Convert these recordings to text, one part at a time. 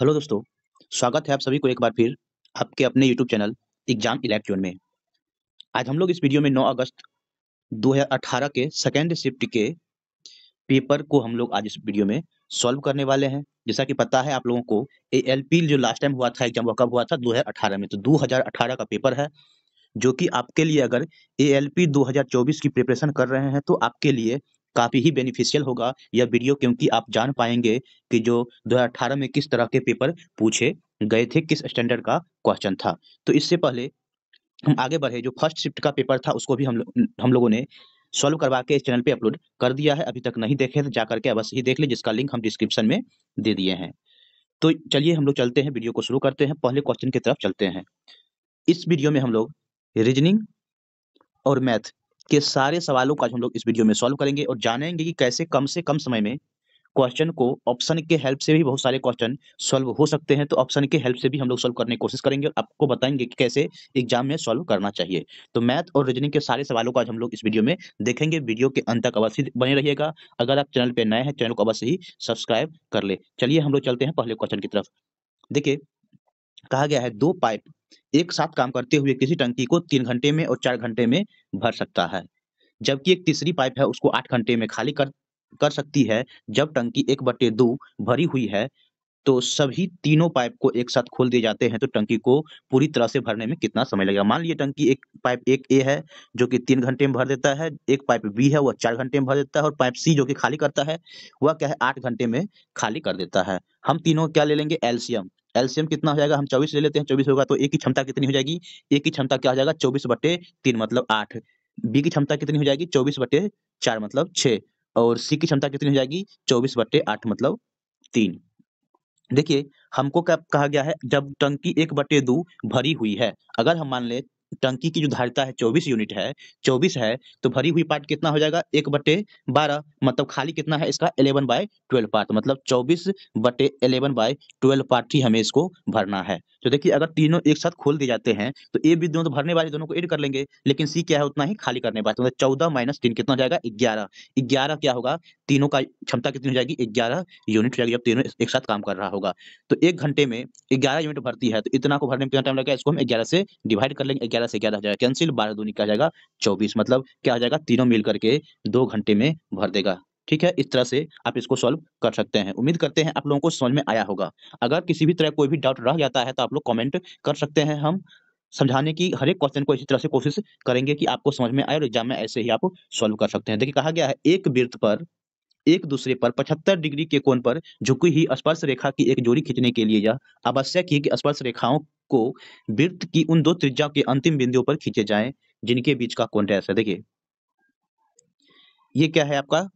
hello दोस्तों स्वागत है आप सभी को एक बार फिर आपके अपने यूट्यूब चैनल एग्जाम इलेक्ट में आज हम लोग इस वीडियो में 9 अगस्त 2018 के सेकेंड शिफ्ट के पेपर को हम लोग आज इस वीडियो में सॉल्व करने वाले हैं जैसा कि पता है आप लोगों को ए एल पी जो लास्ट टाइम हुआ था एग्जाम कब हुआ था दो में तो दो का पेपर है जो कि आपके लिए अगर ए एल पी की प्रिपरेशन कर रहे हैं तो आपके लिए काफ़ी ही बेनिफिशियल होगा यह वीडियो क्योंकि आप जान पाएंगे कि जो 2018 में किस तरह के पेपर पूछे गए थे किस स्टैंडर्ड का क्वेश्चन था तो इससे पहले हम आगे बढ़े जो फर्स्ट शिफ्ट का पेपर था उसको भी हम हम लोगों ने सॉल्व करवा के इस चैनल पे अपलोड कर दिया है अभी तक नहीं देखे तो जा करके अवश्य ही देख ले जिसका लिंक हम डिस्क्रिप्शन में दे दिए हैं तो चलिए हम लोग चलते हैं वीडियो को शुरू करते हैं पहले क्वेश्चन की तरफ चलते हैं इस वीडियो में हम लोग रीजनिंग और मैथ के सारे सवालों का हम लोग इस वीडियो में सॉल्व करेंगे और जानेंगे कि कैसे कम से कम समय में क्वेश्चन को ऑप्शन के हेल्प से भी बहुत सारे क्वेश्चन सॉल्व हो सकते हैं तो ऑप्शन के हेल्प से भी हम लोग सॉल्व करने की कोशिश करेंगे और आपको बताएंगे कि कैसे एग्जाम में सॉल्व करना चाहिए तो मैथ और रीजनिंग के सारे सवालों को आज हम लोग इस वीडियो में देखेंगे वीडियो के अंत तक अवश्य बने रहिएगा अगर आप चैनल पर नए हैं चैनल को अवश्य ही सब्सक्राइब कर ले चलिए हम लोग चलते हैं पहले क्वेश्चन की तरफ देखिए कहा गया है दो पाइप एक साथ काम करते हुए किसी टंकी को तीन घंटे में और चार घंटे में भर सकता है जबकि एक तीसरी पाइप है उसको आठ घंटे में खाली कर कर सकती है जब टंकी एक बटे दो भरी हुई है तो सभी तीनों पाइप को एक साथ खोल दिए जाते हैं तो टंकी को पूरी तरह से भरने में कितना समय लगेगा मान लीजिए टंकी एक पाइप एक ए है जो कि तीन घंटे में भर देता है एक पाइप बी है वह चार घंटे में भर देता है और पाइप सी जो कि खाली करता है वह क्या है आठ घंटे में खाली कर देता है हम तीनों क्या ले लेंगे एल्शियम एलसीएम कितना हो जाएगा हम चौबीस ले लेते हैं चौबीस होगा तो ए की क्षमता कितनी हो जाएगी ए की क्षमता क्या हो जाएगा चौबीस बटे तीन मतलब आठ बी की क्षमता कितनी हो जाएगी चौबीस बटे चार मतलब छः और सी की क्षमता कितनी हो जाएगी चौबीस बटे आठ मतलब तीन देखिए हमको क्या कहा गया है जब टंकी एक बटे दो भरी हुई है अगर हम मान लें टंकी की जो धारिता है चौबीस यूनिट है चौबीस है तो भरी हुई पार्ट कितना हो जाएगा एक बटे बारह मतलब खाली कितना है इसका इलेवन बाय ट्वेल्व पार्ट मतलब चौबीस बटे इलेवन बाय ट्वेल्व पार्ट ही हमें इसको भरना है तो देखिए अगर तीनों एक साथ खोल दिए जाते हैं तो ए बी दोनों तो भरने वाले दोनों को एड कर लेंगे लेकिन सी क्या है उतना ही खाली करने वाले मतलब चौदह माइनस तीन कितना जाएगा ग्यारह ग्यारह क्या होगा तीनों का क्षमता कितनी हो जाएगी ग्यारह यूनिट हो जाएगी जब तीनों एक साथ काम कर रहा होगा तो एक घंटे में ग्यारह यूनिट भरती है तो इतना को भरने में कितना टाइम लगेगा इसको हम ग्यारह से डिवाइड कर लेंगे ग्यारह से ग्यारह हो जाएगा कैंसिल बारह दूनी क्या जाएगा चौबीस मतलब क्या हो जाएगा तीनों मिल करके दो घंटे में भर देगा ठीक है इस तरह से आप इसको सॉल्व कर सकते हैं उम्मीद करते हैं आप लोगों को समझ में आया होगा अगर किसी भी तरह कोई भी डाउट रह जाता है तो आप लोग कमेंट कर सकते हैं हम समझाने की हर एक क्वेश्चन को इसी तरह से कोशिश करेंगे कि आपको समझ में आए और एग्जाम में ऐसे ही आप सॉल्व कर सकते हैं देखिए कहा गया है एक वृत्त पर एक दूसरे पर पचहत्तर डिग्री के कोण पर झुकी ही स्पर्श रेखा की एक जोड़ी खींचने के लिए यह आवश्यक है कि स्पर्श रेखाओं को वृत्त की उन दो त्रिज्या के अंतिम बिंदुओं पर खींचे जाए जिनके बीच का कोण रहता है देखिए ये क्या है आपका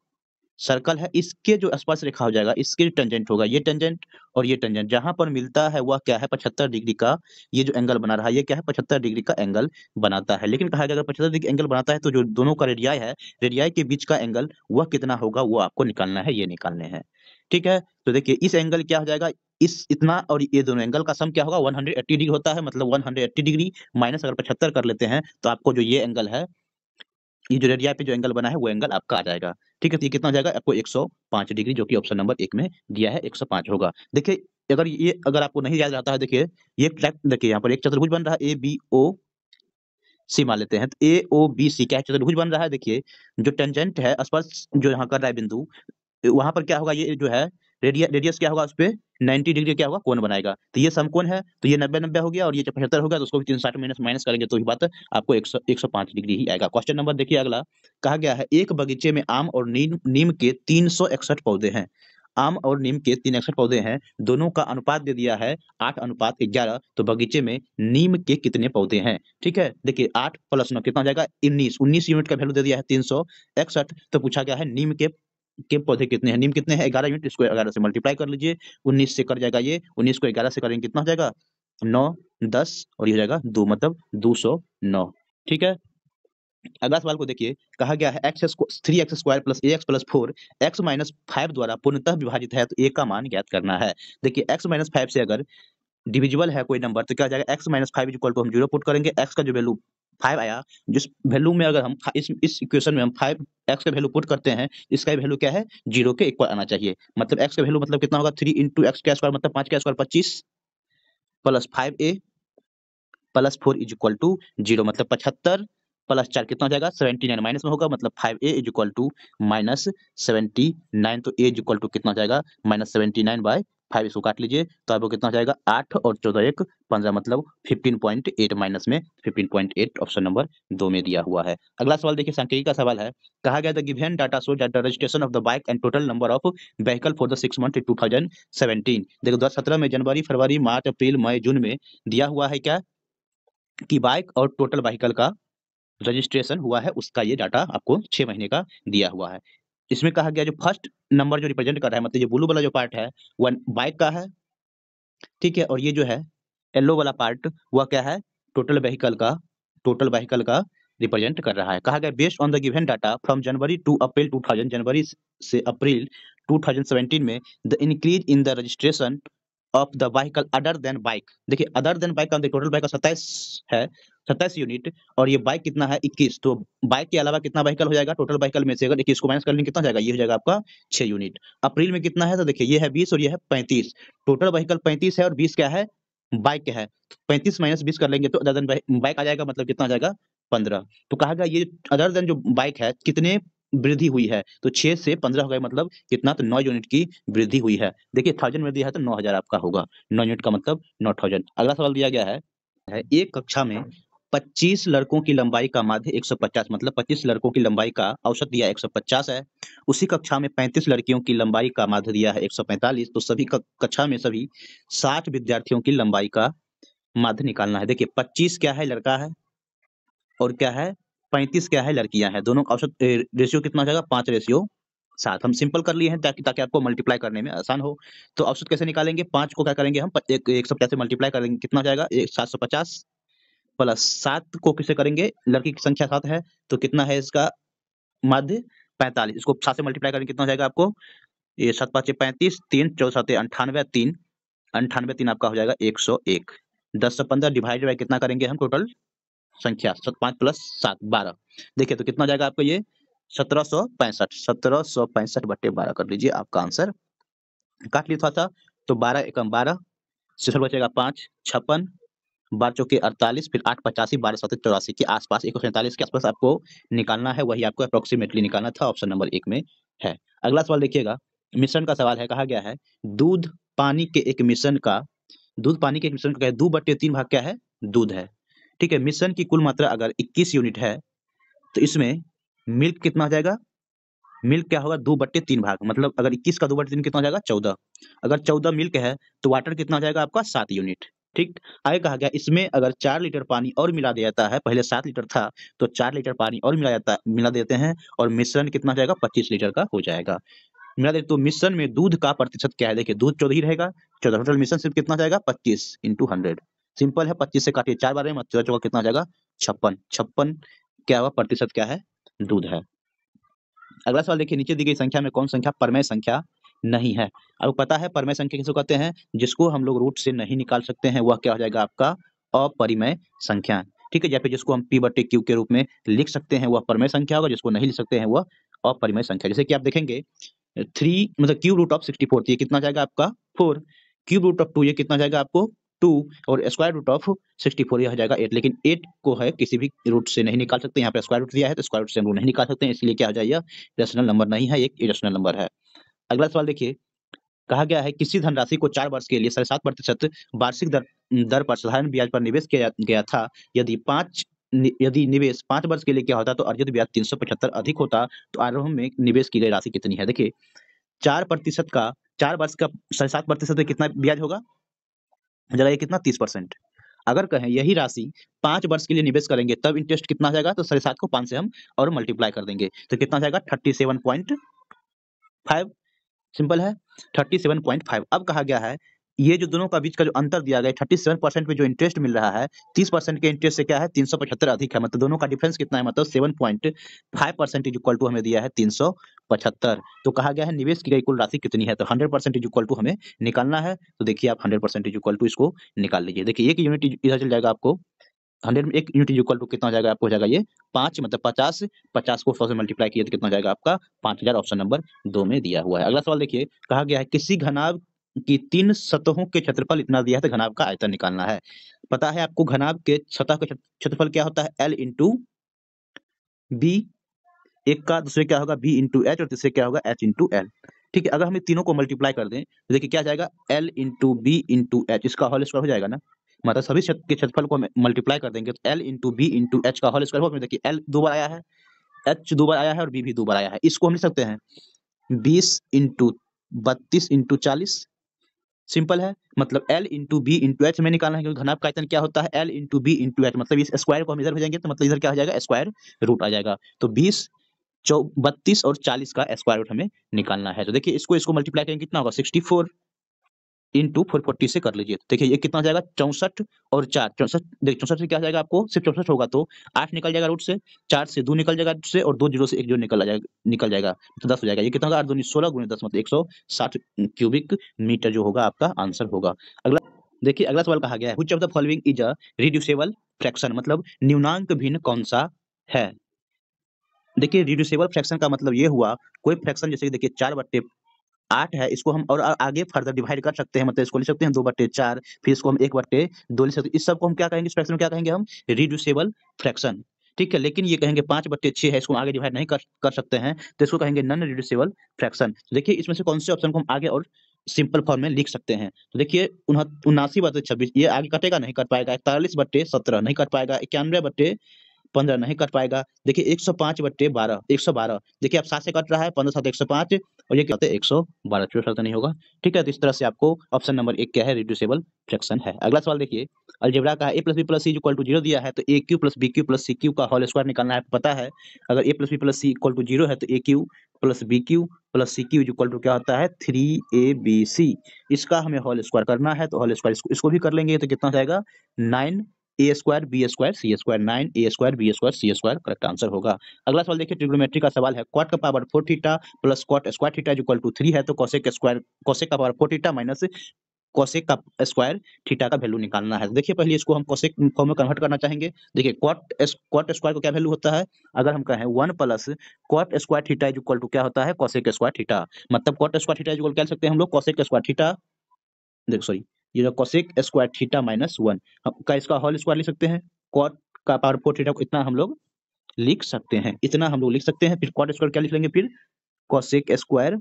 सर्कल है इसके जो स्पर्श रेखा हो जाएगा इसके जो टेंजेंट होगा ये टेंजेंट और ये टेंजेंट जहां पर मिलता है वह क्या है पचहत्तर डिग्री का ये जो एंगल बना रहा है ये क्या है पचहत्तर डिग्री का एंगल बनाता है लेकिन कहा गया अगर पचहत्तर डिग्री एंगल बनाता है तो जो दोनों का रेडियाई है रेडियाई के बीच का एंगल वह कितना होगा वो आपको निकालना है ये निकालने हैं ठीक है तो देखिए इस एंगल क्या हो जाएगा इस इतना और ये दोनों एंगल का सम क्या होगा 180 डिग्री होता है मतलब 180 डिग्री माइनस अगर 75 कर लेते हैं तो आपको जो ये एंगल है ये जो रेडिया पे जो एंगल बना है वो एंगल आपका आ जाएगा ठीक है तो ये कितना हो जाएगा आपको 105 डिग्री जो कि ऑप्शन नंबर एक में दिया है 105 होगा देखिए अगर ये अगर आपको नहीं याद आता है देखिए ये ट्रैक देखिए यहाँ पर एक चतुर्भुज बन रहा है ए बी ओ सी मान लेते हैं तो ए ओ बी सी क्या चतुर्भुज बन रहा है देखिए जो टेंजेंट है स्पर्श जो यहाँ कर रहा है बिंदु वहां पर क्या होगा ये जो है रेडियस रेडियस क्या होगा उस पर नाइन्टी डिग्री क्या होगा कौन बनाएगा तो ये सम कौन है तो ये नब्बे नब्बे हो गया और ये पचहत्तर हो गया तो उसको भी तीन साठ माइनस माइनस करेंगे तो ही बात आपको एक सौ एक सौ पांच डिग्री ही आएगा क्वेश्चन नंबर देखिए अगला कहा गया है एक बगीचे में आम और नीम नीम के तीन सौ इकसठ पौधे हैं आम और नीम के तीन इकसठ पौधे हैं दोनों का अनुपात दे दिया है आठ अनुपात ग्यारह तो बगीचे में नीम के कितने पौधे हैं ठीक है देखिए आठ प्लस नौ कितना हो जाएगा उन्नीस उन्नीस यूनिट का वैल्यू दे दिया है तीन सौ इकसठ तो पूछा गया है नीम के के पौधे कितने हैं नीम कितने हैं ग्यारह यूनिट इसको ग्यारह से मल्टीप्लाई कर लीजिए उन्नीस से कर जाएगा ये उन्नीस को ग्यारह से करेंगे कितना हो जाएगा नौ दस और ये हो जाएगा दो मतलब दो सौ नौ ठीक है अगला सवाल को देखिए कहा गया है x three x square plus x plus four x minus five द्वारा पूर्णतः विभाजित है तो ए का मान ज्ञात करना है देखिए एक्स माइनस फाइव से अगर डिविजिबल है कोई नंबर तो क्या हो जाएगा x minus five equal to हम जीरो पुट करेंगे एक्स का जो वैल्यू फाइव आया जिस वैल्यू में अगर हम इस इस इक्वेशन में हम फाइव एक्स का वैल्यू पुट करते हैं इसका वैल्यू क्या है जीरो के इक्वल आना चाहिए मतलब एक्स का वैल्यू मतलब कितना होगा थ्री इंटू एक्स का स्क्वायर मतलब पाँच का स्क्वायर पच्चीस plus five a plus four is equal to zero मतलब पचहत्तर प्लस चार कितना हो जाएगा सेवेंटी नाइन माइनस में होगा मतलब five a is equal to minus seventy nine तो ए इज इक्वल टू कितना हो जाएगा minus seventy nine by five इसको काट लीजिए तो आपको कितना जाएगा आठ और चौदह एक पंद्रह मतलब फिफ्टीन पॉइंट एट माइनस में fifteen point eight option number दो में दिया हुआ है अगला सवाल देखिए सांख्यिकी का सवाल है कहा गया था given data so data registration of the bike and total number of vehicle for the six month to देखो दो में जनवरी फरवरी मार्च अप्रैल मई जून में दिया हुआ है क्या कि बाइक और टोटल व्हीकल का रजिस्ट्रेशन हुआ है उसका ये डाटा आपको छः महीने का दिया हुआ है इसमें कहा गया जो फर्स्ट नंबर जो रिप्रेजेंट कर रहा है मतलब ये ब्लू वाला जो पार्ट है वह बाइक का है ठीक है और ये जो है येलो वाला पार्ट वह क्या है टोटल व्हीकल का टोटल व्हीकल का रिप्रेजेंट कर रहा है कहा गया based on the given data from January to April 2000 जनवरी से अप्रैल 2017 में the increase in the registration of the vehicle other than bike देखिए अदर देन बाइक का टोटल बाइक का सत्ताईस है सत्ताईस यूनिट और ये बाइक कितना है इक्कीस तो बाइक के अलावा कितना व्हीकल हो जाएगा टोटल व्हीकल में से अगर इक्कीस को माइनस कर लेंगे कितना जाएगा ये हो जाएगा आपका छह यूनिट अप्रैल में कितना है तो देखिए ये है बीस और यह है पैंतीस टोटल व्हीकल पैंतीस है और बीस क्या है बाइक है पैंतीस माइनस बीस कर लेंगे तो अदर देन बाइक आ जाएगा मतलब कितना जाएगा पंद्रह तो कहा गया ये अदर देन जो बाइक है कितने वृद्धि हुई है तो छह से पंद्रह हो गए मतलब कितना तो नौ यूनिट की वृद्धि हुई है देखिए थाउजेंड वृद्धि है तो नौ हजार आपका होगा नौ यूनिट का मतलब नौ थाउजेंड अगला सवाल दिया गया है एक कक्षा में 25 लड़कों की लंबाई का माध्य 150 मतलब 25 लड़कों की लंबाई का औसत दिया 150 है उसी कक्षा में 35 लड़कियों की लंबाई का माध्य दिया है 145 तो सभी कक्षा में सभी 60 विद्यार्थियों की लंबाई का माध्य निकालना है देखिए 25 क्या है लड़का है और क्या है 35 क्या है लड़कियां हैं दोनों का औसत रेशियो कितना जाएगा पांच रेशियो साथ हम सिंपल कर लिए हैं ताकि ताकि आपको मल्टीप्लाई करने में आसान हो तो औसत कैसे निकालेंगे पांच को क्या करेंगे हम एक, एक सौ पचास से मल्टीप्लाई करेंगे कितना जाएगा एक सात सौ पचास प्लस सात को किसे करेंगे लड़की की संख्या सात है तो कितना है इसका माध्य पैंतालीस इसको सात से मल्टीप्लाई करेंगे कितना हो जाएगा आपको ये सात पाँच पैंतीस तीन सात अंठानवे तीन अंठानवे तीन आपका हो जाएगा एक सौ एक दस से पंद्रह डिवाइड बाई कितना करेंगे हम टोटल संख्या सत पाँच प्लस सात बारह देखिए तो कितना जाएगा आपको ये सत्रह सौ पैंसठ सत्रह सौ पैंसठ बटे बारह कर लीजिए आपका आंसर काट लिया था, तो बारह एकम बारह सिसठ बचेगा पाँच छप्पन बार चौके अड़तालीस फिर आठ पचासी बारह सौ चौरासी के आसपास एक सैंतालीस के आसपास आपको निकालना है वही आपको अप्रोक्सीमेटली निकालना था ऑप्शन नंबर एक में है अगला सवाल देखिएगा मिश्रण का सवाल है कहा गया है दूध पानी के एक मिश्रण का दूध पानी के एक मिश्रण का है दो बट्टे तीन भाग क्या है दूध है ठीक है मिश्रण की कुल मात्रा अगर इक्कीस यूनिट है तो इसमें मिल्क कितना हो जाएगा मिल्क क्या होगा दो बट्टे तीन भाग मतलब अगर इक्कीस का दो बट्टे तीन कितना हो जाएगा चौदह अगर चौदह मिल्क है तो वाटर कितना हो जाएगा आपका सात यूनिट ठीक आगे कहा गया इसमें अगर चार लीटर पानी और मिला दिया जाता है पहले सात लीटर था तो चार लीटर पानी और मिला जाता मिला देते हैं और मिश्रण कितना जाएगा पच्चीस लीटर का हो जाएगा मिला देते तो मिश्रण में दूध का प्रतिशत क्या है देखिए दूध चौदह ही रहेगा चौदह टोटल मिश्रण सिर्फ कितना जाएगा पच्चीस इंटू हंड्रेड सिंपल है पच्चीस से काटिए चार बार में चौदह चौदह कितना जाएगा छप्पन छप्पन क्या हुआ प्रतिशत क्या है दूध है अगला सवाल देखिए नीचे दी गई संख्या में कौन संख्या परमय संख्या नहीं है आपको पता है परमय संख्या किसको कहते हैं जिसको हम लोग रूट से नहीं निकाल सकते हैं वह क्या हो जाएगा आपका अपरिमय संख्या ठीक है या फिर जिसको हम पी बटे क्यू के रूप में लिख सकते हैं वह परमय संख्या होगा जिसको नहीं लिख सकते हैं वह अपरिमय संख्या जैसे कि आप देखेंगे थ्री मतलब cube root of sixty four कितना जाएगा आपका four cube root of two ये कितना जाएगा आपको टू और square root of sixty four यह जाएगा एट लेकिन एट को है किसी भी रूट से नहीं निकाल सकते यहाँ पर स्क्वायर रूट दिया है तो स्क्वायर रूट से हम रूट नहीं निकाल सकते हैं इसलिए क्या हो जाएगा रेशनल नंबर नहीं है एक इरेशनल नंबर है अगला सवाल देखिए कहा गया है किसी धनराशि को चार वर्ष के लिए साढ़े सात प्रतिशत वार्षिक दर दर पर साधारण ब्याज पर निवेश किया गया था यदि पांच नि, यदि निवेश पांच वर्ष के लिए किया होता तो अर्जित ब्याज तीन सौ पचहत्तर अधिक होता तो आरोह में निवेश की गई राशि कितनी है देखिए चार प्रतिशत का चार वर्ष का साढ़े सात प्रतिशत कितना ब्याज होगा जरा ये कितना तीस परसेंट अगर कहें यही राशि पांच वर्ष के लिए निवेश करेंगे तब इंटरेस्ट कितना आ जाएगा तो साढ़े सात को पांच से हम और मल्टीप्लाई कर देंगे तो कितना जाएगा thirty seven point five simple है 37.5 अब कहा गया है ये जो दोनों का बीच का जो अंतर दिया गया थर्टी सेवन परसेंट पे जो इंटरेस्ट मिल रहा है तीस परसेंट के इंटरेस्ट से क्या है तीन सौ पचहत्तर अधिक है मतलब दोनों का डिफरेंस कितना है मतलब seven point five percent is equal to हमें दिया है तीन सौ पचहत्तर तो कहा गया है निवेश की गई कुल राशि कितनी है तो hundred percent is equal to हमें निकालना है तो देखिए आप hundred percent is equal to इसको निकाल लीजिए देखिए एक यूनिट इधर चल जाएगा आपको हंड्रेड में एक यूनिट इक्वल टू कितना जाएगा आपको हो जाएगा ये पांच मतलब पचास पचास को सौ से मल्टीप्लाई किया तो कितना जाएगा आपका पांच हजार ऑप्शन नंबर दो में दिया हुआ है अगला सवाल देखिए कहा गया है किसी घनाव की तीन सतहों के क्षेत्रफल इतना दिया है तो घनाव का आयतन निकालना है पता है आपको घनाव के सतह का क्षेत्रफल क्या होता है एल इंटू बी एक का दूसरे क्या होगा बी इंटू एच और तीसरे क्या होगा एच इंटू एल ठीक है अगर हम तीनों को मल्टीप्लाई कर दें तो देखिए क्या जाएगा l into b into h इसका होल स्क्वायर हो जाएगा ना मतलब सभी क्षेत्र के क्षेत्रफल को मल्टीप्लाई कर देंगे तो l into b into h का होल स्क्वायर होगा देखिए एल दो बार आया है एच दो बार आया है और बी भी दो बार आया है इसको हम लिख सकते हैं बीस इंटू बत्तीस इंटू चालीस सिंपल है मतलब l into b into h में निकालना है क्योंकि घनाभ का आयतन क्या होता है l into b into h मतलब इस स्क्वायर को हम इधर भेजेंगे तो मतलब इधर क्या हो जाएगा स्क्वायर रूट आ जाएगा तो बीस चौ बत्तीस और चालीस का स्क्वायर रूट हमें निकालना है तो देखिए इसको इसको मल्टीप्लाई करेंगे कितना होगा sixty four into four forty से कर लीजिए देखिए ये कितना जाएगा चौसठ और चार चौसठ देखिए चौसठ से क्या जाएगा आपको सिर्फ चौसठ होगा तो आठ निकल जाएगा रूट से चार से दो निकल जाएगा रूट से और दो जीरो से एक जीरो निकल जाएगा निकल जाएगा तो दस हो जाएगा ये कितना आठ दो सोलह गुणी दस मतलब एक सौ साठ क्यूबिक मीटर जो होगा आपका आंसर होगा अगला देखिए अगला सवाल कहा गया है which of the following is a reducible fraction मतलब न्यूनांक भिन्न कौन सा है देखिए रिड्यूसेबल फ्रैक्शन का मतलब ये हुआ कोई फ्रैक्शन जैसे कि देखिए चार बट्टे आठ है इसको हम और आगे फर्दर डिवाइड कर सकते हैं मतलब इसको लिख सकते हैं दो बटे चार फिर इसको हम एक बटे दो लिख सकते हैं इस सबको हम क्या कहेंगे इस फ्रैक्शन में क्या कहेंगे हम रिड्यूसेबल फ्रैक्शन ठीक है लेकिन ये कहेंगे पांच बटे छह है इसको आगे डिवाइड नहीं कर, कर सकते हैं तो इसको कहेंगे नॉन रिड्यूसेबल फ्रैक्शन देखिए इसमें से कौन से ऑप्शन को हम आगे और सिंपल फॉर्म में लिख सकते हैं तो देखिए उन्नासी बटे छब्बीस ये आगे कटेगा नहीं कट पाएगा इकतालीस बटे सत्रह नहीं कट पाएगा इक्यानवे बटे पंद्रह नहीं कट पाएगा देखिए एक सौ पांच बटे बारह एक सौ बारह देखिए अब सात से कट रहा है पंद्रह सात एक सौ पांच और ये क्या एक सौ बारह चौबीस नहीं होगा ठीक है तो इस तरह से आपको ऑप्शन नंबर एक क्या है रिड्यूसेबल फ्रैक्शन है अगला सवाल देखिए अलजेबरा का है a plus b plus c equal to zero दिया है तो a cube plus b cube plus c cube का होल स्क्वायर निकालना है पता है अगर a plus b plus c equal to zero है तो a cube plus b cube plus c cube equal to क्या होता है थ्री ए बी सी इसका हमें होल स्क्वायर करना है तो होल स्क्वायर इसको भी कर लेंगे तो कितना जाएगा nine a square b square c square nine a square b square c square correct answer होगा अगला सवाल देखिए ट्रिग्नोमेट्री का सवाल है क्वाट का power four theta plus cot square theta equal to three है तो कौशिक स्क्वायर कौशिक का power four theta minus cosec का स्क्वायर थीटा का वैल्यू निकालना है देखिए पहले इसको हम कौशिक फॉर्म में कन्वर्ट करना चाहेंगे देखिए क्वाट क्वाट स्क्वायर को क्या वैल्यू होता है अगर हम कहें one plus cot square theta equal to क्या होता है कौशिक स्क्वायर थीटा मतलब क्वाट स्क्वायर थीटा इक्वल कह सकते हैं हम लोग कौशिक स्क्वायर थीटा देखो सॉरी ये जो cosec square theta minus one का इसका होल स्क्वायर लिख सकते हैं कॉट का पावर फोर थीटा को इतना हम लोग लिख सकते हैं इतना हम लोग लिख सकते हैं फिर कॉट स्क्वायर क्या लिख लेंगे फिर cosec square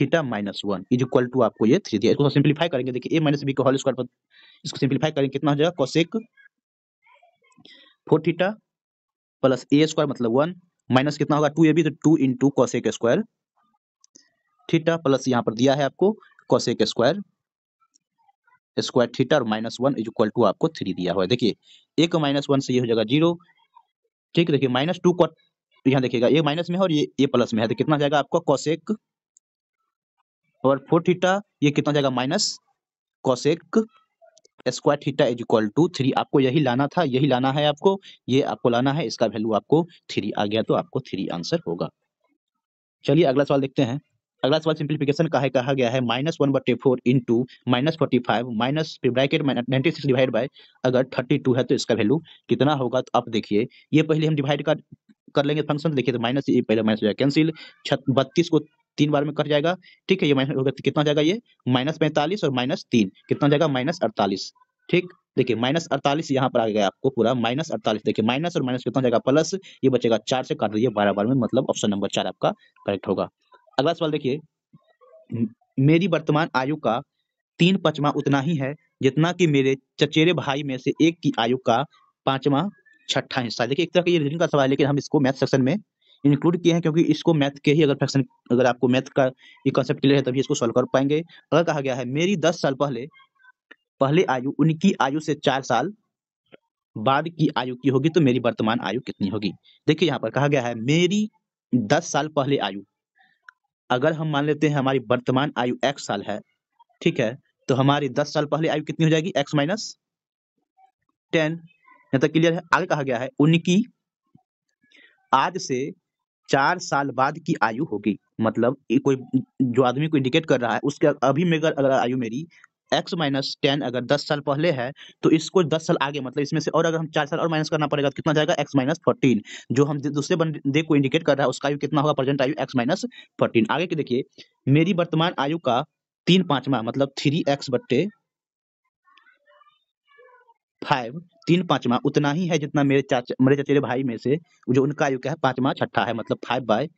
theta minus one is equal to आपको ये थ्री दिया इसको सिंप्लीफाई तो करेंगे देखिए ए माइनस बी का होल स्क्वायर पर इसको सिंप्लीफाई करेंगे कितना हो जाएगा cosec four theta plus a square मतलब वन माइनस कितना होगा टू ए बी तो two into cosec square theta plus यहाँ पर दिया है आपको कॉशेक स्क्वायर स्क्वायर थीटा और minus one is equal to आपको थ्री दिया हुआ है देखिए एक माइनस वन से ये हो जाएगा जीरो ठीक देखिए माइनस टू कॉट यहाँ देखिएगा ये माइनस में है और ये ये प्लस में है तो कितना जाएगा आपका कॉसेक और फोर थीटा ये कितना जाएगा minus cosec square theta is equal to three आपको यही लाना था यही लाना है आपको ये आपको लाना है इसका वैल्यू आपको थ्री आ गया तो आपको थ्री आंसर होगा चलिए अगला सवाल देखते हैं अगला सवाल सिंप्लीफिकेशन का है कहा गया है माइनस वन बटे four into minus forty five minus bracket ninety six divide by अगर थर्टी टू है तो इसका वैल्यू कितना होगा तो आप देखिए ये पहले हम डिवाइड कर कर लेंगे फंक्शन देखिए तो माइनस ये पहले माइनस हो जाएगा कैंसिल बत्तीस को तीन बार में कट जाएगा ठीक है ये माइनस होगा तो कितना जाएगा ये माइनस पैंतालीस और माइनस तीन कितना जाएगा माइनस अड़तालीस ठीक देखिए माइनस अड़तालीस यहाँ पर आ गया आपको पूरा माइनस अड़तालीस देखिए माइनस और माइनस कितना जाएगा प्लस ये बचेगा चार से काट दीजिए बारह बार में मतलब ऑप्शन नंबर चार आपका करेक्ट होगा अगला सवाल देखिए मेरी वर्तमान आयु का तीन पचमा उतना ही है जितना कि मेरे चचेरे भाई में से एक की आयु का पांचवा छठा हिस्सा देखिए एक तरह का ये रीजनिंग का सवाल है लेकिन हम इसको मैथ सेक्शन में इंक्लूड किए हैं क्योंकि इसको मैथ के ही अगर फैक्शन अगर आपको मैथ का ये कॉन्सेप्ट क्लियर है तभी इसको सॉल्व कर पाएंगे अगर कहा गया है मेरी दस साल पहले पहले आयु उनकी आयु से चार साल बाद की आयु की होगी तो मेरी वर्तमान आयु कितनी होगी देखिए यहाँ पर कहा गया है मेरी दस साल पहले आयु अगर हम मान लेते हैं हमारी वर्तमान आयु एक्स साल है ठीक है तो हमारी दस साल पहले आयु कितनी हो जाएगी एक्स माइनस टेन यहाँ तक क्लियर है आगे कहा गया है उनकी आज से चार साल बाद की आयु होगी मतलब कोई जो आदमी को इंडिकेट कर रहा है उसके अभी में अगर आयु मेरी x माइनस टेन अगर 10 साल पहले है तो इसको 10 साल आगे मतलब इसमें से और अगर हम 4 साल और माइनस करना पड़ेगा तो कितना जाएगा x माइनस फोर्टीन जो हम दूसरे बंदे को इंडिकेट कर रहा है उसका आयु कितना होगा प्रेजेंट आयु x माइनस फोर्टीन आगे के देखिए मेरी वर्तमान आयु का तीन पांचवा मतलब थ्री एक्स बट्टे फाइव तीन पांचवा उतना ही है जितना मेरे चाचा मेरे चचेरे भाई में से जो उनका आयु क्या है पांचवा छठा है मतलब five by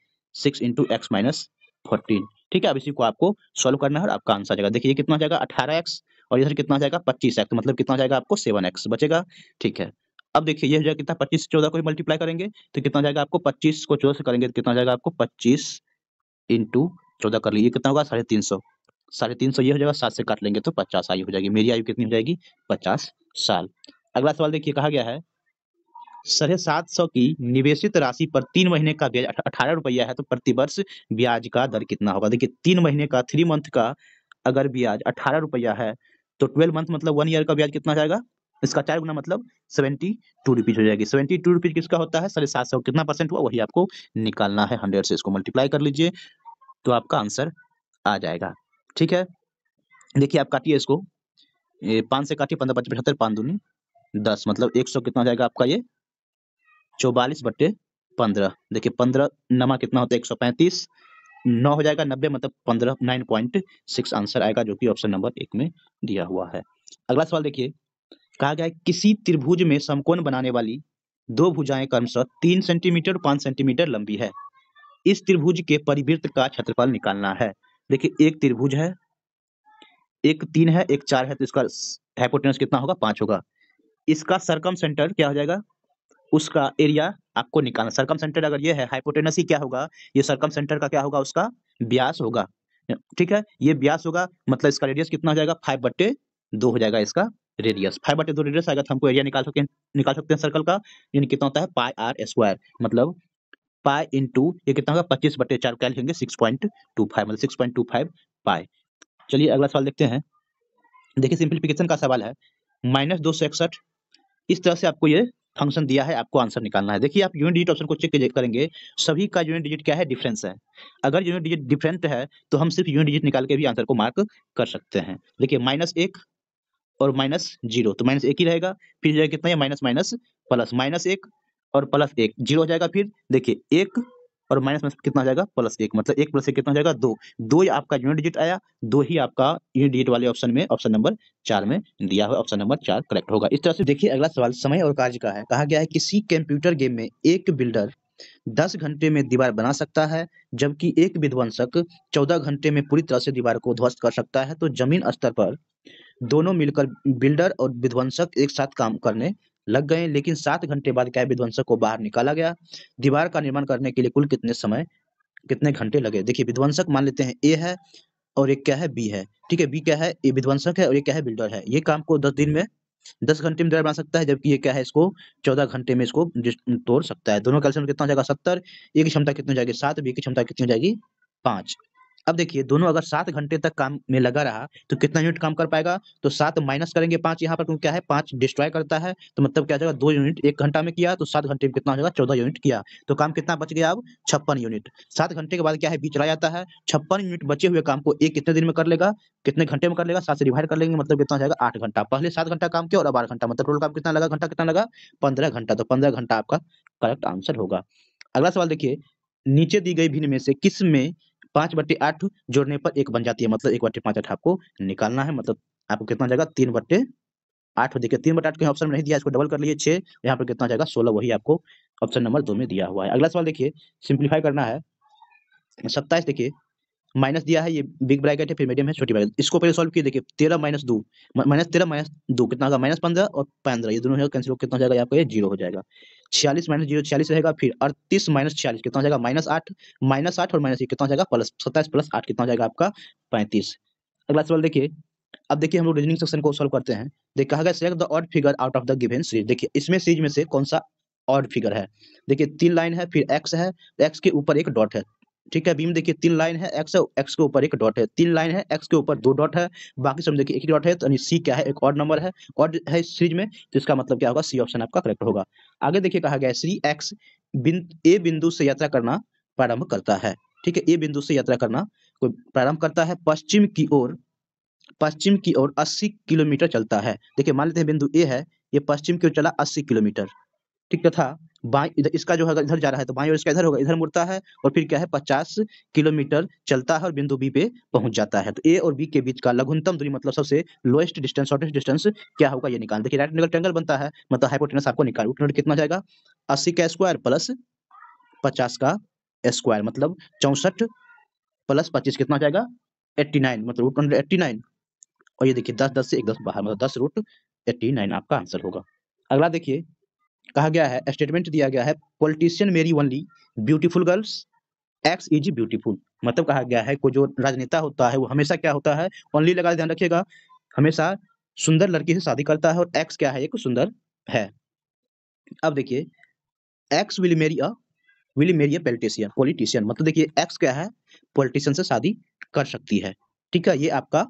six into x minus fourteen ठीक है अब इसी को आपको सॉल्व करना है और आपका आंसर जाएगा देखिए कितना जाएगा अठारह एक्स और इधर कितना जाएगा पच्चीस एक्स तो मतलब कितना जाएगा आपको सेवन एक्स बचेगा ठीक है अब देखिए ये जाएगा कितना पच्चीस चौदह को मल्टीप्लाई करेंगे तो कितना जाएगा आपको पच्चीस को चौदह से करेंगे तो कितना जाएगा आपको पच्चीस इंटू चौदह कर लीजिए कितना होगा साढ़े तीन सौ साढ़े तीन सौ ये हो जाएगा सात से काट लेंगे तो पचास आयु हो जाएगी मेरी आयु कितनी हो जाएगी पचास साल अगला सवाल देखिए कहा गया है साढ़े सात सौ की निवेशित राशि पर तीन महीने का ब्याज अठारह रुपया है तो प्रतिवर्ष ब्याज का दर कितना होगा देखिए तीन महीने का थ्री मंथ का अगर ब्याज अठारह रुपया है तो ट्वेल्व मंथ मतलब वन ईयर का ब्याज कितना जाएगा इसका चार गुना मतलब सेवेंटी टू रुपीज हो जाएगी सेवेंटी टू रुपीज किसका होता है साढ़े सात सौ कितना परसेंट हुआ वही आपको निकालना है हंड्रेड से इसको मल्टीप्लाई कर लीजिए तो आपका आंसर आ जाएगा ठीक है देखिए आप काटिए इसको पाँच से काटिए पंद्रह पचहत्तर पाँच दूनी दस मतलब एक सौ कितना जाएगा आपका ये चौवालीस बट्टे पंद्रह देखिए पंद्रह नमा कितना होता है एक सौ पैंतीस नौ हो जाएगा नब्बे मतलब पंद्रह नाइन पॉइंट सिक्स आंसर आएगा जो कि ऑप्शन नंबर एक में दिया हुआ है अगला सवाल देखिए कहा गया है किसी त्रिभुज में समकोण बनाने वाली दो भुजाएं क्रमशः तीन सेंटीमीटर पांच सेंटीमीटर लंबी है इस त्रिभुज के परिवृत्त का क्षेत्रफल निकालना है देखिए एक त्रिभुज है एक तीन है एक चार है तो इसका हाइपोटेनस कितना होगा पांच होगा इसका सरकम सेंटर क्या हो जाएगा उसका एरिया आपको निकालना सरकम सेंटर अगर ये है हाइपोटेनस ही क्या होगा ये सरकम सेंटर का क्या होगा उसका ब्यास होगा ठीक है ये ब्यास होगा मतलब इसका रेडियस कितना हो जाएगा फाइव बट्टे दो हो जाएगा इसका रेडियस फाइव बट्टे दो रेडियस आएगा तो हमको एरिया निकाल सकते हैं निकाल सकते हैं सर्कल का यानी कितना होता है पाई आर स्क्वायर मतलब पाई इंटू ये कितना होगा पच्चीस बट्टे चार क्या लिखेंगे सिक्स पॉइंट टू फाइव मतलब सिक्स पॉइंट टू फाइव पाई चलिए अगला सवाल देखते हैं देखिए सिंप्लीफिकेशन का सवाल है माइनस दो सौ इकसठ इस तरह से आपको ये फंक्शन दिया है आपको आंसर निकालना है देखिए आप यूनिट डिजिट ऑप्शन को चेक करेंगे सभी का यूनिट डिजिट क्या है डिफरेंस है अगर यूनिट डिजिट डिफरेंट है तो हम सिर्फ यूनिट डिजिट निकाल के भी आंसर को मार्क कर सकते हैं देखिए माइनस एक और माइनस जीरो तो माइनस एक ही रहेगा फिर है कितना माइनस माइनस प्लस माइनस एक और प्लस एक जीरो हो जाएगा फिर देखिए एक और माइनस माइनस कितना जाएगा प्लस एक मतलब एक प्लस एक कितना जाएगा दो दो ही आपका यूनिट डिजिट आया दो ही आपका यूनिट डिजिट वाले ऑप्शन में ऑप्शन नंबर चार में दिया हुआ ऑप्शन नंबर चार करेक्ट होगा इस तरह से देखिए अगला सवाल समय और कार्य का है कहा गया है किसी कंप्यूटर गेम में एक बिल्डर दस घंटे में दीवार बना सकता है जबकि एक विध्वंसक चौदह घंटे में पूरी तरह से दीवार को ध्वस्त कर सकता है तो जमीन स्तर पर दोनों मिलकर बिल्डर और विध्वंसक एक साथ काम करने लग गए लेकिन सात घंटे बाद क्या विध्वंसक को बाहर निकाला गया दीवार का निर्माण करने के लिए कुल कितने समय कितने घंटे लगे देखिए विध्वंसक मान लेते हैं ए है और एक क्या है बी है ठीक है बी क्या है ए विध्वंसक है और ये क्या है बिल्डर है ये काम को दस दिन में दस घंटे में बना सकता है जबकि ये क्या है इसको चौदह घंटे में इसको तोड़ सकता है दोनों कैल्शियम कितना हो जाएगा सत्तर ए की क्षमता कितनी हो जाएगी सात बी की क्षमता कितनी हो जाएगी पांच अब देखिए दोनों अगर सात घंटे तक काम में लगा रहा तो कितना यूनिट काम कर पाएगा तो सात माइनस करेंगे पांच यहाँ पर क्योंकि क्या है पांच डिस्ट्रॉय करता है तो मतलब क्या जाएगा दो यूनिट एक घंटा में किया तो सात घंटे में कितना हो जाएगा चौदह यूनिट किया तो काम कितना बच गया अब छप्पन यूनिट सात घंटे के बाद क्या है बीच रहा जाता है छप्पन यूनिट बचे हुए काम को एक कितने दिन में कर लेगा कितने घंटे में कर लेगा सात से डिवाइड कर लेंगे मतलब कितना हो जाएगा आठ घंटा पहले सात घंटा काम किया और बारह आठ घंटा मतलब टोटल काम कितना लगा घंटा कितना लगा पंद्रह घंटा तो पंद्रह घंटा आपका करेक्ट आंसर होगा अगला सवाल देखिए नीचे दी गई भिन्न में से किस में पांच बट्टे आठ जोड़ने पर एक बन जाती है मतलब एक बट्टे पांच आठ आपको निकालना है मतलब आपको कितना जाएगा तीन बट्टे आठ देखिए तीन बट आठ ऑप्शन में नहीं दिया इसको डबल कर लिए छह यहाँ पर कितना जाएगा सोलह वही आपको ऑप्शन नंबर दो में दिया हुआ है अगला सवाल देखिए सिंप्लीफाई करना है सत्ताईस देखिए माइनस दिया है ये बिग ब्रैकेट है फिर मीडियम है छोटी ब्रैकेट इसको पहले सॉल्व किए देखिए तेरह माइनस दो माइनस तेरह माइनस दो कितना होगा माइनस पंद्रह और पंद्रह ये दोनों है कैंसिल कितना हो जाएगा आपका ये जीरो हो जाएगा छियालीस माइनस जीरो छियालीस रहेगा फिर अड़तीस माइनस छियालीस कितना हो जाएगा माइनस आठ माइनस आठ और माइनस कितना हो जाएगा प्लस सत्ताईस प्लस आठ कितना हो जाएगा आपका पैंतीस अगला सवाल देखिए अब देखिए हम लोग रीजनिंग सेक्शन को सॉल्व करते हैं देख कहा गया select the odd figure out of the given series देखिए इसमें सीरीज में से कौन सा ऑड फिगर है देखिए तीन लाइन है फिर एक्स है एक्स के ऊपर एक डॉट है ठीक है बीम देखिए तीन लाइन है एक्स एक्स के ऊपर एक डॉट है तीन लाइन है एक्स के ऊपर दो डॉट है बाकी सब देखिए एक डॉट है तो सी क्या है एक और नंबर है और है इस सीरीज में तो इसका मतलब क्या होगा सी ऑप्शन आपका करेक्ट होगा आगे देखिए कहा गया है सी एक्स ए बिंदु से यात्रा करना प्रारंभ करता है ठीक है ए बिंदु से यात्रा करना कोई प्रारंभ करता है पश्चिम की ओर पश्चिम की ओर अस्सी किलोमीटर चलता है देखिये मान लेते हैं बिंदु ए है ये पश्चिम की ओर चला अस्सी किलोमीटर ठीक तथा बाई इधर इसका जो है इधर जा रहा है तो बाई और इसका इधर होगा इधर मुड़ता है और फिर क्या है पचास किलोमीटर चलता है और बिंदु बी पे पहुंच जाता है तो ए और बी के बीच का लघुनतम दूरी मतलब सबसे लोएस्ट डिस्टेंस शॉर्टेस्ट डिस्टेंस क्या होगा ये निकाल देखिए राइट एंगल ट्रेंगल बनता है मतलब हाइपोटेनस आपको निकाल रूट कितना जाएगा अस्सी का स्क्वायर प्लस पचास का स्क्वायर मतलब चौसठ प्लस पच्चीस कितना जाएगा एट्टी नाइन मतलब रूट अंडर एट्टी नाइन और ये देखिए दस दस से एक दस बाहर मतलब दस रूट एट्टी नाइन आपका आंसर होगा अगला देखिए कहा गया है स्टेटमेंट दिया गया है politician marry only beautiful girls X is beautiful मतलब कहा गया है कोई जो राजनेता होता है वो हमेशा क्या होता है ओनली लगा ध्यान रखिएगा हमेशा सुंदर लड़की से शादी करता है और एक्स क्या है एक सुंदर है अब देखिए एक्स विल मेरी अ विल मेरी अ पॉलिटिशियन पॉलिटिशियन मतलब देखिए एक्स क्या है पॉलिटिशियन से शादी कर सकती है ठीक है ये आपका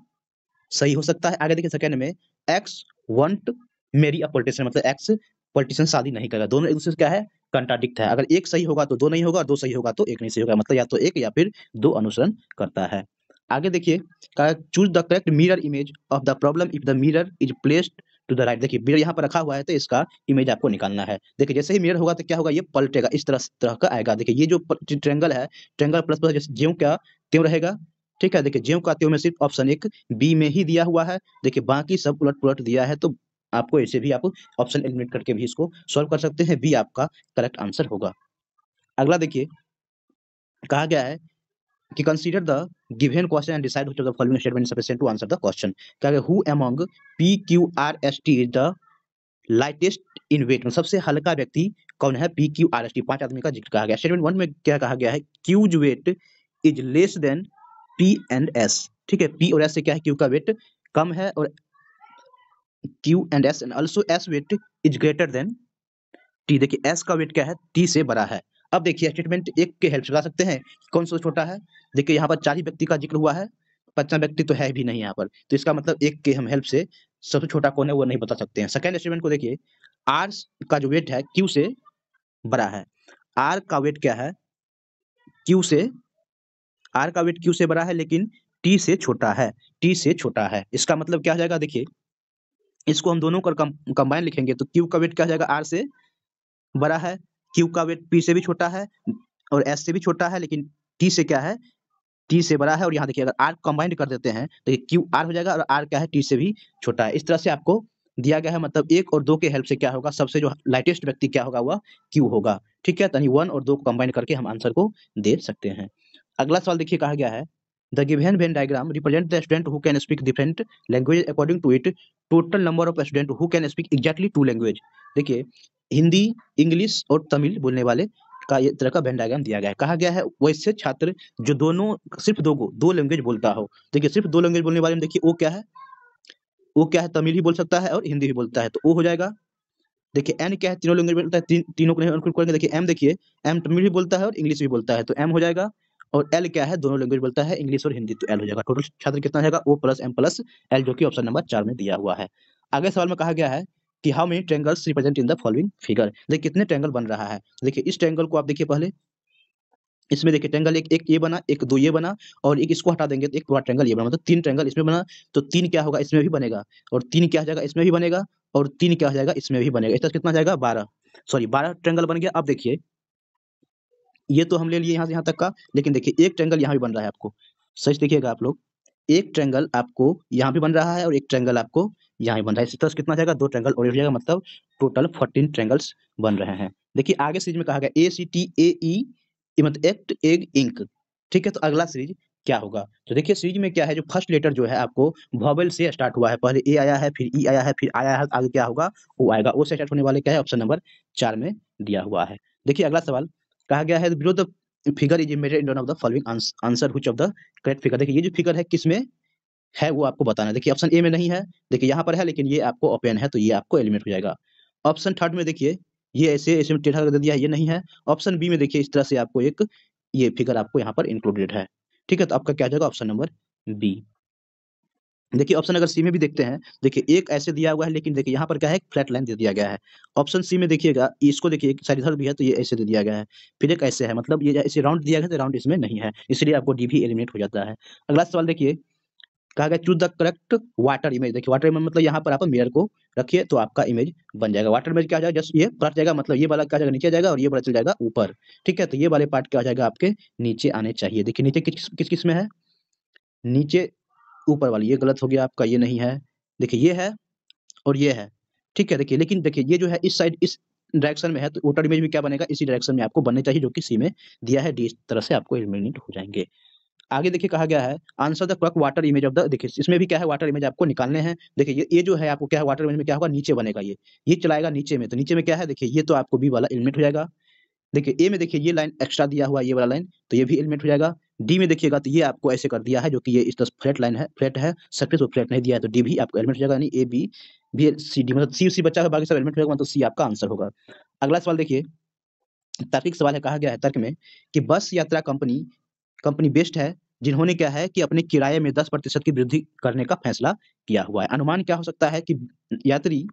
सही हो सकता है आगे देखिए सेकेंड में X want marry a politician मतलब एक्स पॉलिटिशियन शादी नहीं करेगा दोनों एक दूसरे से क्या है कंट्राडिक्ट है अगर एक सही होगा तो दो नहीं होगा दो सही होगा तो एक नहीं सही होगा मतलब या तो एक या फिर दो अनुसरण करता है आगे देखिए choose the correct mirror image of the problem if the mirror is placed to the right देखिए मिरर यहाँ पर रखा हुआ है तो इसका इमेज आपको निकालना है देखिए जैसे ही मिरर होगा तो क्या होगा ये पलटेगा इस तरह तरह का आएगा देखिए ये जो ट्रेंगल है ट्रेंगल प्लस प्लस जैसे ज्यों का त्यों रहेगा ठीक है देखिए ज्यों का त्यों में सिर्फ ऑप्शन एक बी में ही दिया हुआ है देखिए बाकी सब उलट पुलट दिया है तो आपको ऐसे भी आप ऑप्शन एलिमिनेट करके भी इसको सॉल्व कर सकते हैं बी आपका करेक्ट आंसर होगा अगला देखिए कहा गया है कि consider the given question and decide which of the following statement sufficient to answer the question क्या who among P Q R S T is the lightest in weight में सबसे हल्का व्यक्ति कौन है P Q R S T पांच आदमी का जिक्र कहा गया स्टेटमेंट वन में क्या कहा गया है Q's weight is less than P and S ठीक है पी और एस से क्या है क्यू का वेट कम है और Q and S and also S weight is greater than T देखिए S का weight क्या है T से बड़ा है अब देखिए स्टेटमेंट एक के हेल्प लगा सकते हैं कौन सा छोटा है देखिए यहाँ पर चार ही व्यक्ति का जिक्र हुआ है पचना व्यक्ति तो है भी नहीं यहाँ पर तो इसका मतलब एक के हम हेल्प से सबसे छोटा कौन है वो नहीं बता सकते हैं सेकेंड स्टेटमेंट को देखिए r का जो वेट है q से बड़ा है r का वेट क्या है q से r का वेट q से बड़ा है लेकिन t से छोटा है t से छोटा है इसका मतलब क्या हो जाएगा देखिए इसको हम दोनों का कंबाइन लिखेंगे तो क्यू का वेट क्या हो जाएगा आर से बड़ा है क्यू का वेट पी से भी छोटा है और एस से भी छोटा है लेकिन टी से क्या है टी से बड़ा है और यहाँ देखिए अगर आर कंबाइंड कर देते हैं तो क्यू आर हो जाएगा और आर क्या है टी से भी छोटा है इस तरह से आपको दिया गया है मतलब एक और दो के हेल्प से क्या होगा सबसे जो लाइटेस्ट व्यक्ति क्या होगा वह क्यू होगा ठीक है तो यानी वन और दो को कंबाइन करके हम आंसर को दे सकते हैं अगला सवाल देखिए कहा गया है The given Venn diagram represents the student who can speak different language according to it total number of student who can speak exactly two language देखिए हिंदी इंग्लिश और तमिल बोलने वाले का ये तरह का वेन डायग्राम दिया गया है कहा गया है वैसे छात्र जो दोनों सिर्फ दो दो लैंग्वेज बोलता हो देखिए सिर्फ दो लैंग्वेज बोलने वाले में देखिए वो क्या है वो क्या है तमिल ही बोल सकता है और हिंदी ही बोलता है तो वो हो जाएगा देखिए एन क्या है तीनों लैंग्वेज बोलता है तीन तीनों को नहीं देखिए एम देखिए एम तमिल भी बोलता है और इंग्लिश भी बोलता है तो एम हो जाएगा और एल क्या है दोनों लैंग्वेज बोलता है इंग्लिश और हिंदी तो एल हो जाएगा टोटल छात्र कितना जाएगा O plus M plus L जो कि ऑप्शन नंबर चार में दिया हुआ है आगे सवाल में कहा गया है कि how many triangles represent in the following figure देखिए कितने ट्रेंगल बन रहा है देखिए इस ट्रेंगल को आप देखिए पहले इसमें देखिए ट्रेंगल एक एक ये बना एक दो ये बना और एक इसको हटा देंगे तो एक पूरा ट्रेंगल ये बना मतलब तीन ट्रेंगल इसमें बना तो तीन क्या होगा इसमें भी बनेगा और तीन क्या हो जाएगा इसमें भी बनेगा और तीन क्या हो जाएगा इसमें भी बनेगा इस तरह कितना जाएगा बारह सॉरी बारह ट्रेंगल बन गया अब देखिए ये तो हम ले लिए यहाँ से यहाँ तक का लेकिन देखिए एक ट्रेंगल यहाँ भी बन रहा है आपको सच देखिएगा आप लोग एक ट्रेंगल आपको यहाँ भी बन रहा है और एक ट्रेंगल आपको यहाँ भी बन रहा है इसी तरह कितना जाएगा दो ट्रेंगल और जाएगा मतलब टोटल फोर्टीन ट्रेंगल्स बन रहे हैं देखिए आगे सीरीज में कहा गया ए सी टी ए ई मतलब एक्ट एग इंक ठीक है तो अगला सीरीज क्या होगा तो देखिए सीरीज में क्या है जो फर्स्ट लेटर जो है आपको वॉवल से स्टार्ट हुआ है पहले ए आया है फिर ई e आया है फिर आया है आगे क्या होगा वो आएगा वो से स्टार्ट होने वाले क्या है ऑप्शन नंबर चार में दिया हुआ है देखिए अगला सवाल कहा गया है below the figure is embedded in of the following answer which of the correct figure देखिए ये जो फिगर है में है वो आपको बताना है देखिए ऑप्शन ए में नहीं है देखिए यहाँ पर है लेकिन ये आपको ओपन है तो ये आपको एलिमेंट हो जाएगा ऑप्शन थर्ड में देखिए ये ऐसे ऐसे में टेढ़ा कर दिया है ये नहीं है ऑप्शन बी में देखिए इस तरह से आपको एक ये फिगर आपको यहाँ पर इंक्लूडेड है ठीक है तो आपका क्या जाएगा ऑप्शन नंबर बी देखिए ऑप्शन अगर सी में भी देखते हैं देखिए एक ऐसे दिया हुआ है लेकिन देखिए यहाँ पर क्या है फ्लैट लाइन दे दिया गया है ऑप्शन सी में देखिएगा इसको देखिए साइड इधर भी है तो ये ऐसे दे दिया गया है फिर एक ऐसे है मतलब ये ऐसे राउंड दिया गया तो राउंड इसमें नहीं है इसलिए आपको डी भी एलिमिनेट हो जाता है अगला सवाल देखिए कहा गया choose the correct water image देखिए वाटर इमेज मतलब यहाँ पर आप मेयर को रखिए तो आपका इमेज बन जाएगा वाटर इमेज क्या हो जाएगा जस्ट ये पट जाएगा मतलब ये वाला क्या जाएगा नीचे जाएगा और ये बड़ा चल जाएगा ऊपर ठीक है तो ये वाले पार्ट क्या हो जाएगा आपके नीचे आने चाहिए देखिए नीचे किस किस किस में है नीचे ऊपर वाली ये गलत हो गया आपका ये नहीं है देखिए ये है और ये है ठीक है देखिए लेकिन देखिए ये जो है इस साइड इस डायरेक्शन में है तो वोटर इमेज भी क्या बनेगा इसी डायरेक्शन में आपको बनने चाहिए जो कि सी में दिया है डी इस तरह से आपको इलिमिनेट हो जाएंगे आगे देखिए कहा गया है answer the clock water image of the देखिए इसमें भी क्या है वाटर इमेज आपको निकालने हैं देखिए ये ये जो है आपको क्या है वाटर इमेज में क्या होगा नीचे बनेगा ये ये चलाएगा नीचे में तो नीचे में क्या है देखिए ये तो आपको बी वाला एलिमेंट हो जाएगा देखिए ए में देखिए ये लाइन एक्स्ट्रा दिया हुआ ये वाला लाइन तो ये भी एलिमेंट हो जाएगा डी में देखिएगा तो ये आपको ऐसे कर दिया है जो कि ये इस तरह फ्लैट लाइन है फ्लैट है सर्फेस पर फ्लैट नहीं दिया है तो डी भी आपको एलिमेंट हो जाएगा यानी A B B C D मतलब सी सी बच्चा है बाकी सब एलिमेंट हो जाएगा मतलब सी आपका आंसर होगा अगला सवाल देखिए तार्किक सवाल है कहा गया है तर्क में कि बस यात्रा कंपनी कंपनी बेस्ट है जिन्होंने क्या है कि अपने किराए में दस प्रतिशत की वृद्धि करने का फैसला किया हुआ है अनुमान क्या हो सकता है कि यात्री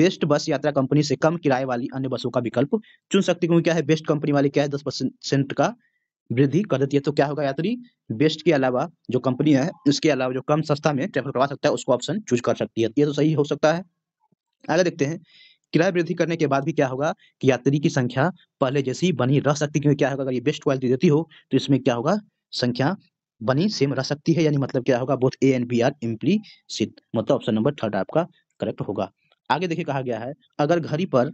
बेस्ट बस यात्रा कंपनी से कम किराए वाली अन्य बसों का विकल्प चुन सकती क्योंकि क्या है बेस्ट कंपनी वाली क्या है दस परसेंट का वृद्धि कर देती है तो क्या होगा यात्री बेस्ट के अलावा जो कंपनी है उसके अलावा जो कम सस्ता में ट्रेवल करवा सकता है उसको ऑप्शन चूज कर सकती है ये तो सही हो सकता है आगे देखते हैं किराया वृद्धि करने के बाद भी क्या होगा कि यात्री की संख्या पहले जैसी बनी रह सकती क्योंकि क्या होगा अगर ये बेस्ट क्वालिटी देती हो तो इसमें क्या होगा संख्या बनी सेम रह सकती है यानी मतलब क्या होगा both A and B are implicit मतलब ऑप्शन नंबर थर्ड आपका करेक्ट होगा आगे देखिए कहा गया है अगर घड़ी पर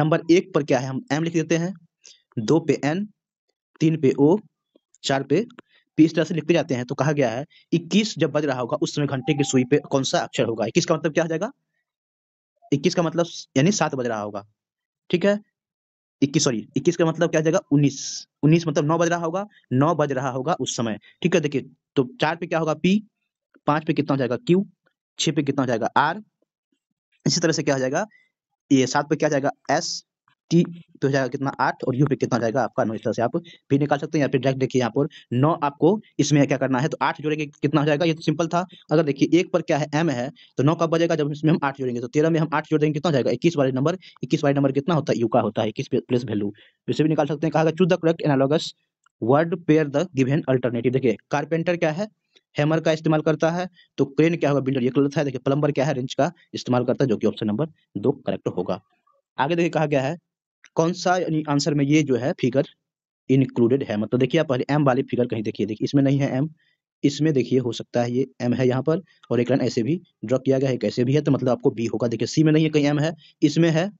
नंबर एक पर क्या है हम एम लिख देते हैं दो पे एन तीन पे ओ चार पे पी इस तरह से लिखते जाते हैं तो कहा गया है इक्कीस जब बज रहा होगा उस समय घंटे की सुई पे कौन सा अक्षर होगा इक्कीस का मतलब क्या हो जाएगा इक्कीस का मतलब यानी सात बज रहा होगा ठीक है इक्कीस सॉरी इक्कीस का मतलब क्या जाएगा उन्नीस उन्नीस मतलब नौ बज रहा होगा नौ बज रहा होगा उस समय ठीक है देखिए तो चार पे क्या होगा पी पांच पे कितना हो जाएगा क्यू छह पे कितना हो जाएगा आर इसी तरह से क्या हो जाएगा ये सात पे क्या जाएगा एस टी तो हो जाएगा कितना आठ और यू पे कितना जाएगा आपका नौ इस तरह से आप भी निकाल सकते हैं या फिर डायरेक्ट देखिए यहाँ पर नौ आपको इसमें क्या करना है तो आठ जोड़ेंगे कितना हो जाएगा ये तो सिंपल था अगर देखिए एक पर क्या है एम है तो नौ कब बजेगा जब इसमें हम आठ जोड़ेंगे तो तेरह में हम आठ जोड़ देंगे कितना जाएगा इक्कीस वाले नंबर इक्कीस वाले नंबर कितना होता है यू का होता है इक्कीस प्लस वैल्यू इसे भी निकाल सकते हैं कहा choose the correct analogous word pair the given alternative देखिए कारपेंटर क्या है हैमर का इस्तेमाल करता है तो क्रेन क्या होगा बिल्डर ये गलत है देखिए प्लम्बर क्या है रेंज का इस्तेमाल करता है जो कि ऑप्शन नंबर दो करेक्ट होगा आगे देखिए कहा गया है कौन सा आंसर में ये जो है फिगर इंक्लूडेड है मतलब देखिए आप पहले एम वाली फिगर कहीं देखिए देखिए इसमें नहीं है एम इसमें देखिए हो सकता है ये एम है यहाँ पर और एक लाइन ऐसे भी ड्रॉ किया गया है कैसे भी है तो मतलब आपको बी होगा देखिए सी में नहीं है कहीं एम है इसमें है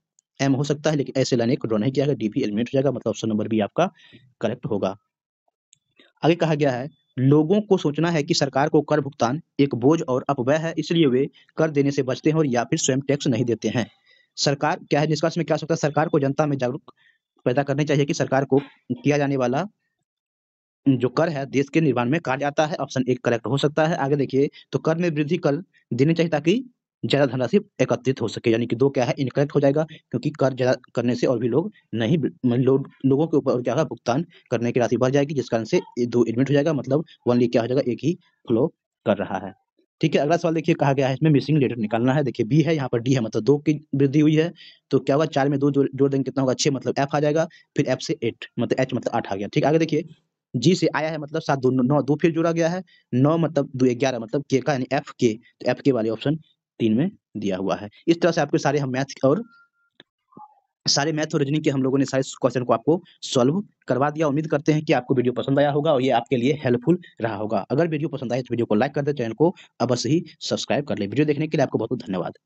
एम हो सकता है लेकिन ऐसे लाइन एक ड्रॉ नहीं किया गया डी भी एलिमिनेट हो जाएगा मतलब ऑप्शन नंबर बी आपका करेक्ट होगा आगे कहा गया है लोगों को सोचना है कि सरकार को कर भुगतान एक बोझ और अपव्यय है इसलिए वे कर देने से बचते हैं और या फिर स्वयं टैक्स नहीं देते हैं सरकार क्या है निष्कर्ष में क्या हो सकता है सरकार को जनता में जागरूक पैदा करनी चाहिए कि सरकार को किया जाने वाला जो कर है देश के निर्माण में कार्य आता है ऑप्शन एक करेक्ट हो सकता है आगे देखिए तो कर में वृद्धि कर देनी चाहिए ताकि ज्यादा धनराशि एकत्रित हो सके यानी कि दो क्या है इनकरेक्ट हो जाएगा क्योंकि कर ज्यादा करने से और भी लोग नहीं मतलब लो, लोगों के ऊपर क्या भुगतान करने की राशि बढ़ जाएगी जिस कारण से दो एडमिट हो जाएगा मतलब वनली क्या हो जाएगा एक ही फ्लो कर रहा है ठीक है अगला सवाल देखिए कहा गया है इसमें मिसिंग लेटर निकालना है देखिए बी है यहाँ पर डी है मतलब दो की वृद्धि हुई है तो क्या होगा चार में दो जोड़ देंगे कितना होगा छह मतलब एफ आ जाएगा फिर एफ से एट मतलब एच मतलब आठ आ गया ठीक आगे देखिए जी से आया है मतलब सात दो नौ दो फिर जोड़ा गया है नौ मतलब दो ग्यारह मतलब के का यानी एफ के तो एफ के वाले ऑप्शन तीन में दिया हुआ है इस तरह से आपके सारे हम मैथ और सारे मैथ और रीजनिंग के हम लोगों ने सारे क्वेश्चन को आपको सॉल्व करवा दिया उम्मीद करते हैं कि आपको वीडियो पसंद आया होगा और ये आपके लिए हेल्पफुल रहा होगा अगर वीडियो पसंद आए तो वीडियो को लाइक कर दे चैनल को अवश्य ही सब्सक्राइब कर ले वीडियो देखने के लिए आपको बहुत बहुत धन्यवाद